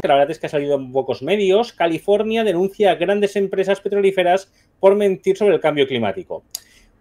que la verdad es que ha salido en pocos medios, California denuncia a grandes empresas petrolíferas por mentir sobre el cambio climático.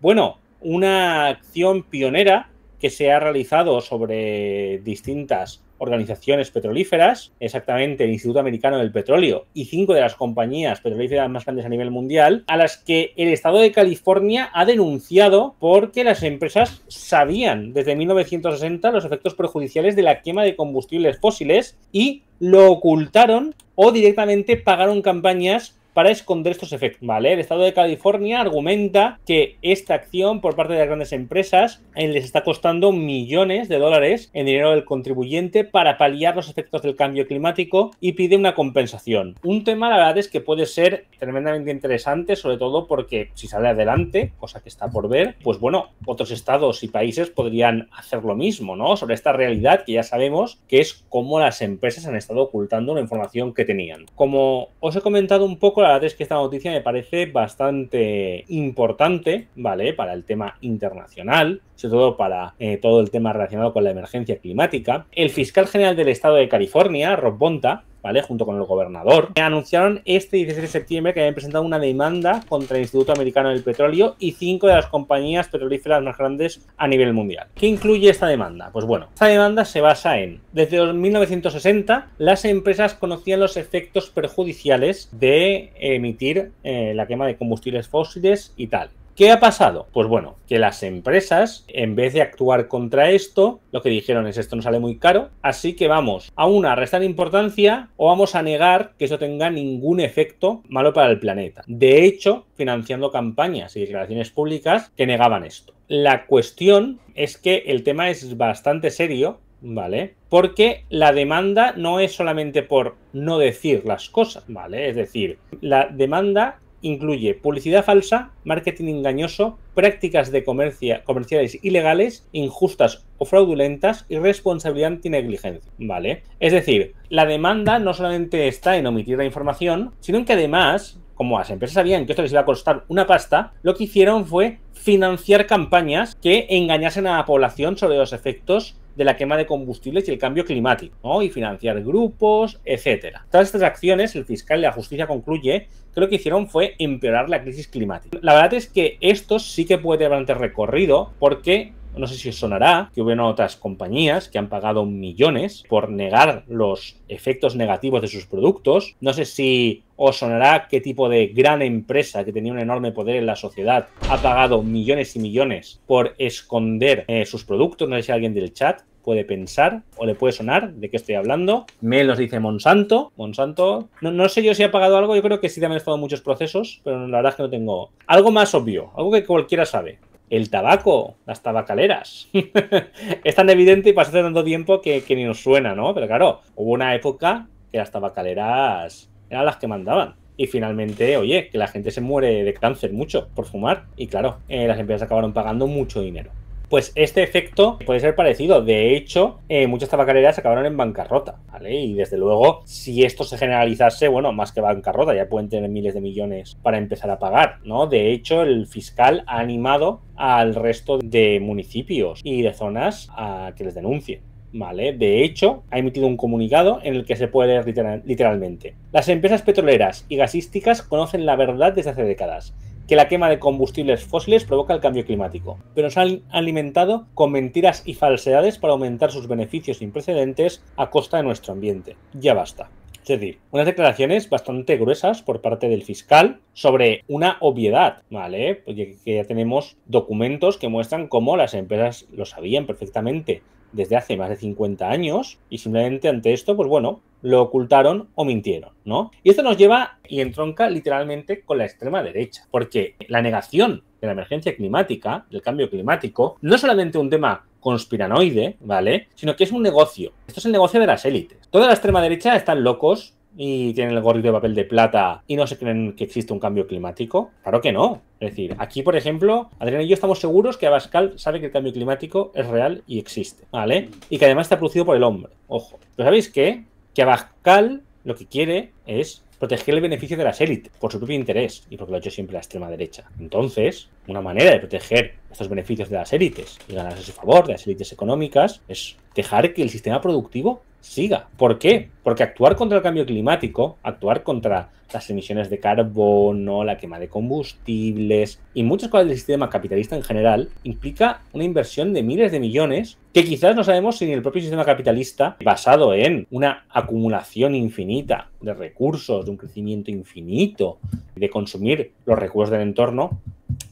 Bueno, una acción pionera que se ha realizado sobre distintas organizaciones petrolíferas, exactamente el Instituto Americano del Petróleo y cinco de las compañías petrolíferas más grandes a nivel mundial, a las que el Estado de California ha denunciado porque las empresas sabían desde 1960 los efectos perjudiciales de la quema de combustibles fósiles y lo ocultaron o directamente pagaron campañas para esconder estos efectos. ¿vale? El Estado de California argumenta que esta acción por parte de las grandes empresas eh, les está costando millones de dólares en dinero del contribuyente para paliar los efectos del cambio climático y pide una compensación. Un tema, la verdad, es que puede ser tremendamente interesante, sobre todo porque si sale adelante, cosa que está por ver, pues bueno, otros estados y países podrían hacer lo mismo, ¿no? Sobre esta realidad que ya sabemos que es cómo las empresas han estado ocultando la información que tenían. Como os he comentado un poco, la tres que esta noticia me parece bastante importante, ¿vale? Para el tema internacional, sobre todo para eh, todo el tema relacionado con la emergencia climática. El fiscal general del estado de California, Rob Bonta, Junto con el gobernador. Eh, anunciaron este 16 de septiembre que habían presentado una demanda contra el Instituto Americano del Petróleo y cinco de las compañías petrolíferas más grandes a nivel mundial. ¿Qué incluye esta demanda? Pues bueno, esta demanda se basa en, desde 1960, las empresas conocían los efectos perjudiciales de emitir eh, la quema de combustibles fósiles y tal. ¿Qué ha pasado? Pues bueno, que las empresas, en vez de actuar contra esto, lo que dijeron es esto no sale muy caro, así que vamos a una restar importancia o vamos a negar que eso tenga ningún efecto malo para el planeta. De hecho, financiando campañas y declaraciones públicas que negaban esto. La cuestión es que el tema es bastante serio ¿vale? Porque la demanda no es solamente por no decir las cosas, ¿vale? Es decir, la demanda incluye publicidad falsa, marketing engañoso, prácticas de comerciales ilegales, injustas o fraudulentas y responsabilidad antinegligencia. ¿Vale? Es decir, la demanda no solamente está en omitir la información, sino que además, como las empresas sabían que esto les iba a costar una pasta, lo que hicieron fue financiar campañas que engañasen a la población sobre los efectos de la quema de combustibles y el cambio climático, ¿no? y financiar grupos, etcétera. Todas estas acciones, el fiscal de la justicia concluye que lo que hicieron fue empeorar la crisis climática. La verdad es que esto sí que puede tener bastante recorrido porque no sé si os sonará que hubieron otras compañías que han pagado millones por negar los efectos negativos de sus productos. No sé si os sonará qué tipo de gran empresa que tenía un enorme poder en la sociedad ha pagado millones y millones por esconder eh, sus productos. No sé si alguien del chat puede pensar o le puede sonar de qué estoy hablando. Me los dice Monsanto. Monsanto. No, sé yo si ha pagado algo, yo creo que sí también ha estado muchos procesos, pero la verdad es que no tengo. Algo más obvio, algo que cualquiera sabe el tabaco, las tabacaleras. es tan evidente y pasa tanto tiempo que, ni nos suena, ¿no? Pero claro, hubo una época que las tabacaleras eran las que mandaban. Y finalmente, oye, que la gente se muere de cáncer mucho por fumar. Y claro, eh, las empresas acabaron pagando mucho dinero. Pues este efecto puede ser parecido. De hecho, eh, muchas tabacaleras acabaron en bancarrota, ¿vale? Y desde luego, si esto se generalizase, bueno, más que bancarrota, ya pueden tener miles de millones para empezar a pagar, ¿no? De hecho, el fiscal ha animado al resto de municipios y de zonas a que les denuncien. Vale. De hecho, ha emitido un comunicado en el que se puede leer literalmente. Las empresas petroleras y gasísticas conocen la verdad desde hace décadas que la quema de combustibles fósiles provoca el cambio climático, pero se han alimentado con mentiras y falsedades para aumentar sus beneficios sin precedentes a costa de nuestro ambiente. Ya basta. Es decir, unas declaraciones bastante gruesas por parte del fiscal sobre una obviedad, ¿vale? Porque ya tenemos documentos que muestran cómo las empresas lo sabían perfectamente, desde hace más de 50 años y simplemente ante esto, pues bueno, lo ocultaron o mintieron, ¿no? Y esto nos lleva y entronca literalmente con la extrema derecha, porque la negación de la emergencia climática, del cambio climático, no es solamente un tema conspiranoide, ¿vale? Sino que es un negocio. Esto es el negocio de las élites. Toda la extrema derecha están locos y tienen el gorrito de papel de plata y no se creen que existe un cambio climático? Claro que no. Es decir, aquí, por ejemplo, Adrián y yo estamos seguros que Abascal sabe que el cambio climático es real y existe, ¿vale? Y que además está producido por el hombre, ojo. ¿Pero sabéis qué? Que Abascal lo que quiere es proteger el beneficio de las élites por su propio interés y porque lo ha hecho siempre la extrema derecha. Entonces, una manera de proteger estos beneficios de las élites y ganarse su favor de las élites económicas es dejar que el sistema productivo siga. ¿Por qué? Porque actuar contra el cambio climático, actuar contra las emisiones de carbono, la quema de combustibles y muchas cosas del sistema capitalista en general, implica una inversión de miles de millones que quizás no sabemos si en el propio sistema capitalista, basado en una acumulación infinita de recursos, de un crecimiento infinito, de consumir los recursos del entorno,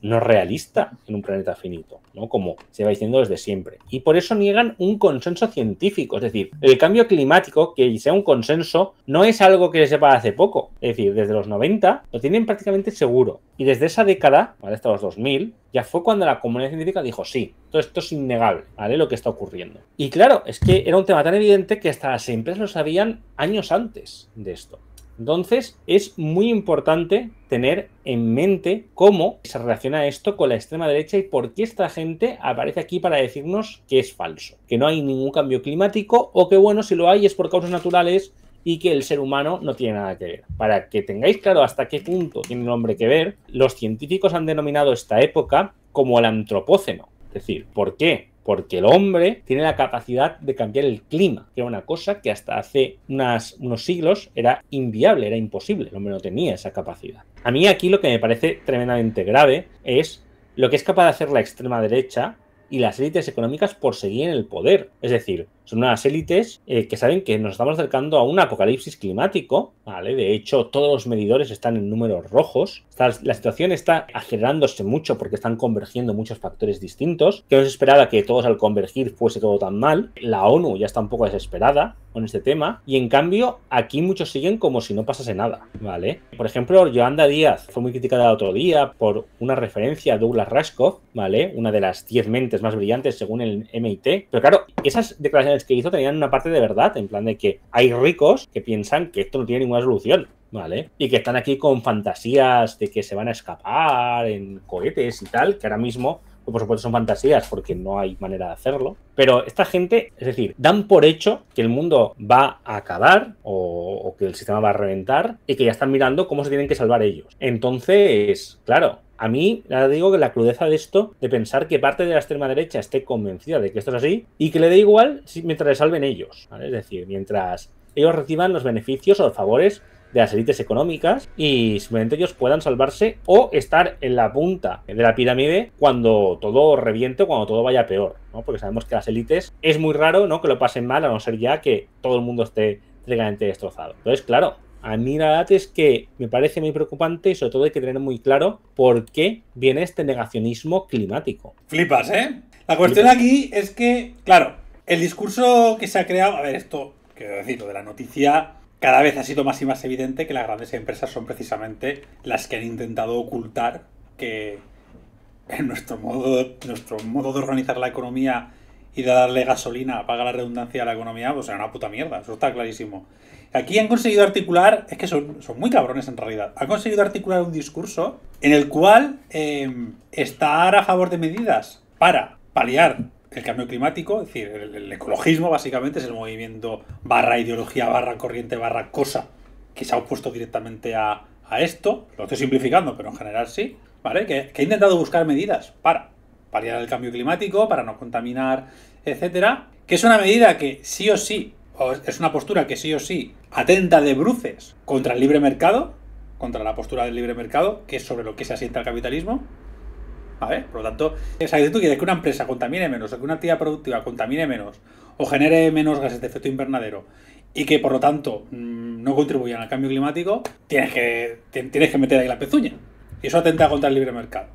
no realista en un planeta finito, ¿no? Como se va diciendo desde siempre. Y por eso niegan un consenso científico, es decir, el cambio climático, que sea un consenso, no es algo que se sepa hace poco, es decir, desde los 90 lo tienen prácticamente seguro. Y desde esa década, hasta los 2000, ya fue cuando la comunidad científica dijo, sí, todo esto es innegable, ¿vale? Lo que está ocurriendo. Y claro, es que era un tema tan evidente que hasta las empresas lo sabían años antes de esto. Entonces, es muy importante tener en mente cómo se relaciona esto con la extrema derecha y por qué esta gente aparece aquí para decirnos que es falso, que no hay ningún cambio climático o que, bueno, si lo hay es por causas naturales y que el ser humano no tiene nada que ver. Para que tengáis claro hasta qué punto tiene el hombre que ver, los científicos han denominado esta época como el antropoceno. Es decir, ¿por qué? porque el hombre tiene la capacidad de cambiar el clima, que era una cosa que hasta hace unos siglos era inviable, era imposible, el hombre no tenía esa capacidad. A mí aquí lo que me parece tremendamente grave es lo que es capaz de hacer la extrema derecha y las élites económicas por seguir en el poder. Es decir, son unas élites eh, que saben que nos estamos acercando a un apocalipsis climático, ¿vale? De hecho, todos los medidores están en números rojos. la situación está acelerándose mucho porque están convergiendo muchos factores distintos. Que no esperaba que todos al convergir fuese todo tan mal. La ONU ya está un poco desesperada con este tema. Y en cambio, aquí muchos siguen como si no pasase nada, ¿vale? Por ejemplo, Yolanda Díaz fue muy criticada el otro día por una referencia a Douglas Rascoff ¿vale? Una de las 10 mentes más brillantes según el MIT. Pero claro, esas declaraciones que hizo tenían una parte de verdad, en plan de que hay ricos que piensan que esto no tiene ninguna solución, ¿vale? Y que están aquí con fantasías de que se van a escapar en cohetes y tal, que ahora mismo pues, por supuesto son fantasías porque no hay manera de hacerlo, pero esta gente, es decir, dan por hecho que el mundo va a acabar o, que el sistema va a reventar y que ya están mirando cómo se tienen que salvar ellos. Entonces, claro, a mí, la digo que la crudeza de esto, de pensar que parte de la extrema derecha esté convencida de que esto es así y que le dé igual mientras le salven ellos, ¿vale? Es decir, mientras ellos reciban los beneficios o los favores de las élites económicas y simplemente ellos puedan salvarse o estar en la punta de la pirámide cuando todo reviente cuando todo vaya peor, Porque sabemos que las élites es muy raro, ¿no? Que lo pasen mal a no ser ya que todo el mundo esté tremendamente destrozado. Entonces, claro, a mí la verdad es que me parece muy preocupante y sobre todo hay que tener muy claro por qué viene este negacionismo climático. Flipas, ¿eh? La cuestión aquí es que, claro, el discurso que se ha creado, a ver, esto, quiero decir, lo de la noticia cada vez ha sido más y más evidente que las grandes empresas son precisamente las que han intentado ocultar que en nuestro modo, nuestro modo de organizar la economía y de darle gasolina, apaga la redundancia a la economía, pues era una puta mierda, eso está clarísimo. Aquí han conseguido articular, es que son, son muy cabrones en realidad, han conseguido articular un discurso en el cual eh, estar a favor de medidas para paliar el cambio climático, es decir, el, ecologismo básicamente es el movimiento barra ideología, barra corriente, barra cosa que se ha opuesto directamente a, esto, lo estoy simplificando, pero en general sí, ¿vale? que ha intentado buscar medidas para paliar el cambio climático, para no contaminar, etcétera, que es una medida que sí o sí, es una postura que sí o sí atenta de bruces contra el libre mercado, contra la postura del libre mercado, que es sobre lo que se asienta el capitalismo. ¿Vale? Por lo tanto, esa si tú que una empresa contamine menos, o que una actividad productiva contamine menos, o genere menos gases de efecto invernadero, y que por lo tanto mm, no contribuyan al cambio climático, tienes que, tienes que meter ahí la pezuña. Y eso atenta contra el libre mercado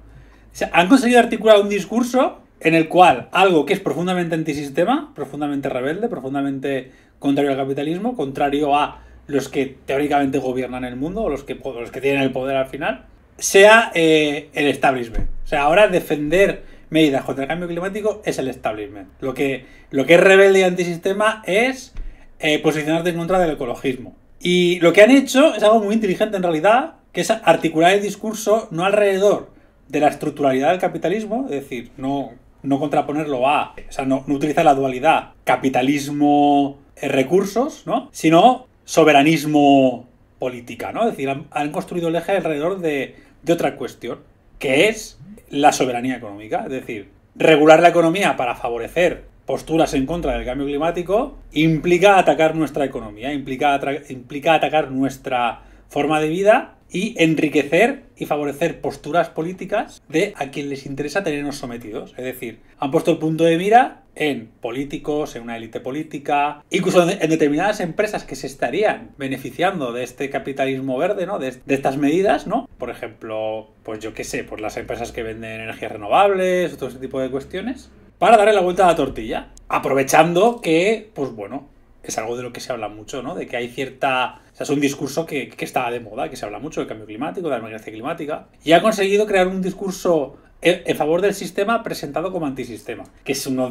han conseguido articular un discurso en el cual algo que es profundamente antisistema, profundamente rebelde, profundamente contrario al capitalismo, contrario a los que teóricamente gobiernan el mundo, o los que, los que tienen el poder al final, sea eh, el establishment. O sea, ahora defender medidas contra el cambio climático es el establishment. Lo que, lo que es rebelde y antisistema es eh, posicionarte en contra del ecologismo. Y lo que han hecho es algo muy inteligente en realidad, que es articular el discurso no alrededor de la estructuralidad del capitalismo, es decir, no, no contraponerlo a, o sea, no, no utilizar la dualidad capitalismo-recursos, eh, ¿no? Sino soberanismo política, ¿no? Es decir, han, construido el eje alrededor de, otra cuestión, que es la soberanía económica, es decir, regular la economía para favorecer posturas en contra del cambio climático implica atacar nuestra economía, implica, implica atacar nuestra forma de vida y enriquecer y favorecer posturas políticas de a quien les interesa tenernos sometidos. Es decir, han puesto el punto de mira en políticos, en una élite política, incluso en determinadas empresas que se estarían beneficiando de este capitalismo verde, ¿no? De, estas medidas, ¿no? Por ejemplo, pues yo qué sé, pues las empresas que venden energías renovables, todo ese tipo de cuestiones, para darle la vuelta a la tortilla, aprovechando que, pues bueno, es algo de lo que se habla mucho, ¿no? De que hay cierta... O sea, es un discurso que, está de moda, que se habla mucho del cambio climático, de la emergencia climática, y ha conseguido crear un discurso en favor del sistema presentado como antisistema, que es, una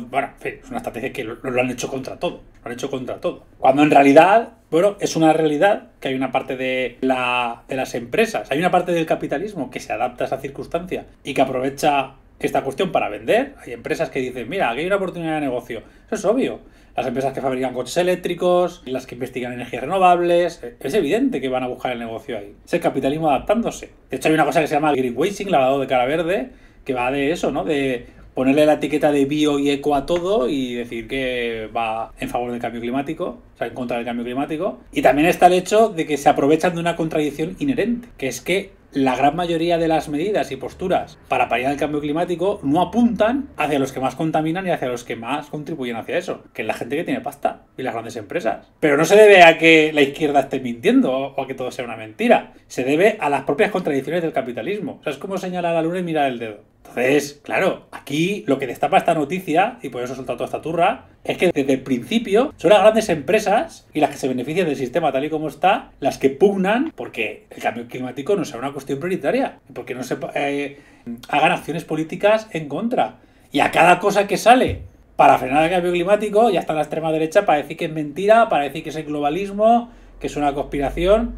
estrategia que lo, han hecho contra todo, lo han hecho contra todo. Cuando en realidad, bueno, es una realidad que hay una parte de, de las empresas, hay una parte del capitalismo que se adapta a esa circunstancia y que aprovecha esta cuestión para vender. Hay empresas que dicen, mira, aquí hay una oportunidad de negocio. Eso es obvio las empresas que fabrican coches eléctricos, las que investigan energías renovables. E, es evidente que van a buscar el negocio ahí. Es el capitalismo adaptándose. De hecho, hay una cosa que se llama el greenwashing, lavado de cara verde, que va de eso, ¿no? De ponerle la etiqueta de bio y eco a todo y decir que va en favor del cambio climático, o sea, en contra del cambio climático. Y también está el hecho de que se aprovechan de una contradicción inherente, que es que la gran mayoría de las medidas y posturas para parar el cambio climático no apuntan hacia los que más contaminan y hacia los que más contribuyen hacia eso, que es la gente que tiene pasta y las grandes empresas. Pero no se debe a que la izquierda esté mintiendo o a que todo sea una mentira, se debe a las propias contradicciones del capitalismo. es como señalar a la luna y mirar el dedo. Entonces, claro, aquí lo que destapa esta noticia, y por eso soltado toda esta turra, es que desde el principio son las grandes empresas y las que se benefician del sistema tal y como está, las que pugnan porque el cambio climático no sea una cuestión prioritaria, porque no se eh, hagan acciones políticas en contra. Y a cada cosa que sale para frenar el cambio climático, ya está la extrema derecha para decir que es mentira, para decir que es el globalismo, que es una conspiración.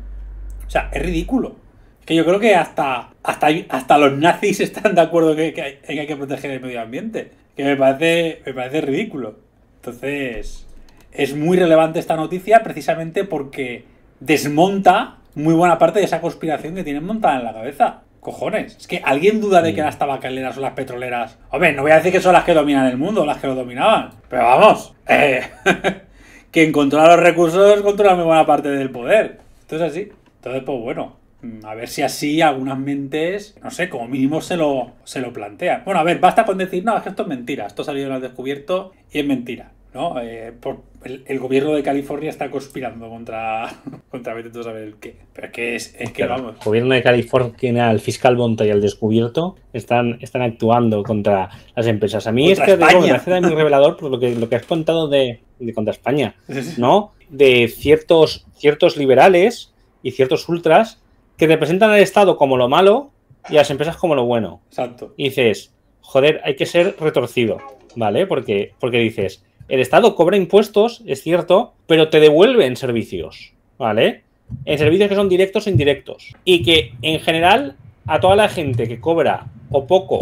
O sea, es ridículo que yo creo que hasta, hasta, hasta los nazis están de acuerdo que, hay, que, proteger el medio ambiente. Que me parece, me parece ridículo. Entonces, es muy relevante esta noticia precisamente porque desmonta muy buena parte de esa conspiración que tienen montada en la cabeza. Cojones, es que alguien duda de que mm. las tabacaleras o las petroleras. Hombre, no voy a decir que son las que dominan el mundo, las que lo dominaban. Pero vamos, eh, quien controla los recursos controla muy buena parte del poder. entonces así. Entonces, pues bueno, Mm, a ver si así algunas mentes, no sé, como mínimo se lo, se lo plantean. Bueno, a ver, basta con decir, no, es que esto es mentira, esto ha salido al descubierto y es mentira. ¿no? Eh, por, el, gobierno de California está conspirando contra, contra vete tú qué. Pero es que es, que vamos. El gobierno de California, al fiscal Bonta y al descubierto están, están actuando contra las empresas. A mí me hace muy revelador por lo que, has contado de, de contra España, ¿no? De ciertos, ciertos liberales y ciertos ultras que te presentan al Estado como lo malo y a las empresas como lo bueno. Exacto. Y dices, joder, hay que ser retorcido, ¿vale? Porque, porque dices, el Estado cobra impuestos, es cierto, pero te devuelve en servicios, ¿vale? En servicios que son directos e indirectos. Y que en general a toda la gente que cobra o poco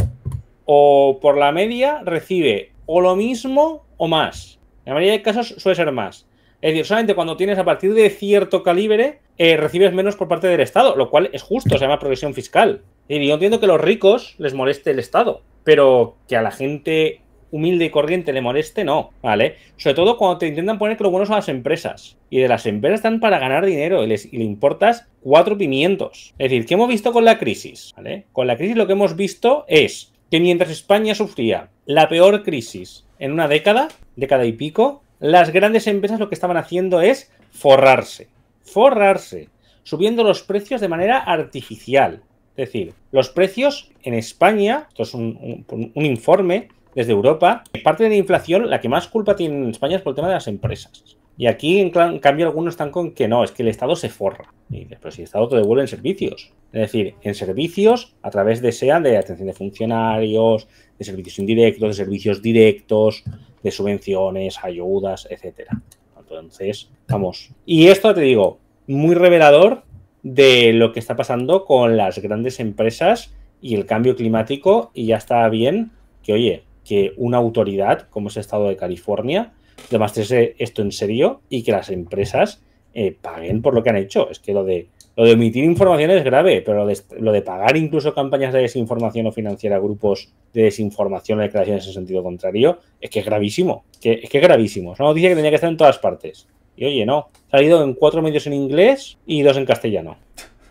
o por la media recibe o lo mismo o más. En la mayoría de casos suele ser más. Es decir, solamente cuando tienes a partir de cierto calibre eh, recibes menos por parte del Estado, lo cual es justo, se llama progresión fiscal. Y yo entiendo que a los ricos les moleste el Estado, pero que a la gente humilde y corriente le moleste, no, ¿vale? Sobre todo cuando te intentan poner que lo bueno son las empresas. Y de las empresas están para ganar dinero y, le importas cuatro pimientos. Es decir, ¿qué hemos visto con la crisis? ¿Vale? Con la crisis lo que hemos visto es que mientras España sufría la peor crisis en una década, década y pico, las grandes empresas lo que estaban haciendo es forrarse, forrarse, subiendo los precios de manera artificial. Es decir, los precios en España, esto es un, informe desde Europa, parte de la inflación, la que más culpa tiene en España es por el tema de las empresas. Y aquí, en, cambio, algunos están con que no, es que el Estado se forra. Y después si el Estado te devuelve en servicios. Es decir, en servicios a través de SEAN, de atención de funcionarios, de servicios indirectos, de servicios directos, de subvenciones, ayudas, etcétera. Entonces, vamos. Y esto te digo, muy revelador de lo que está pasando con las grandes empresas y el cambio climático y ya está bien que, oye, que una autoridad como es el Estado de California demuestre esto en serio y que las empresas eh, paguen por lo que han hecho. Es que lo de lo de omitir información es grave, pero lo de, pagar incluso campañas de desinformación o financiar a grupos de desinformación o declaraciones en sentido contrario es que es gravísimo. Que, es que es gravísimo. Es una noticia que tenía que estar en todas partes. Y oye, no. Ha Salido en cuatro medios en inglés y dos en castellano.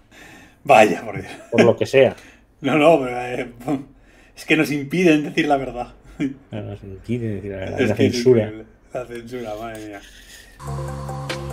Vaya, por Dios. Por lo que sea. No, no, pero eh, es que nos impiden decir la verdad. nos impiden decir la verdad. Es la censura. La censura, madre mía.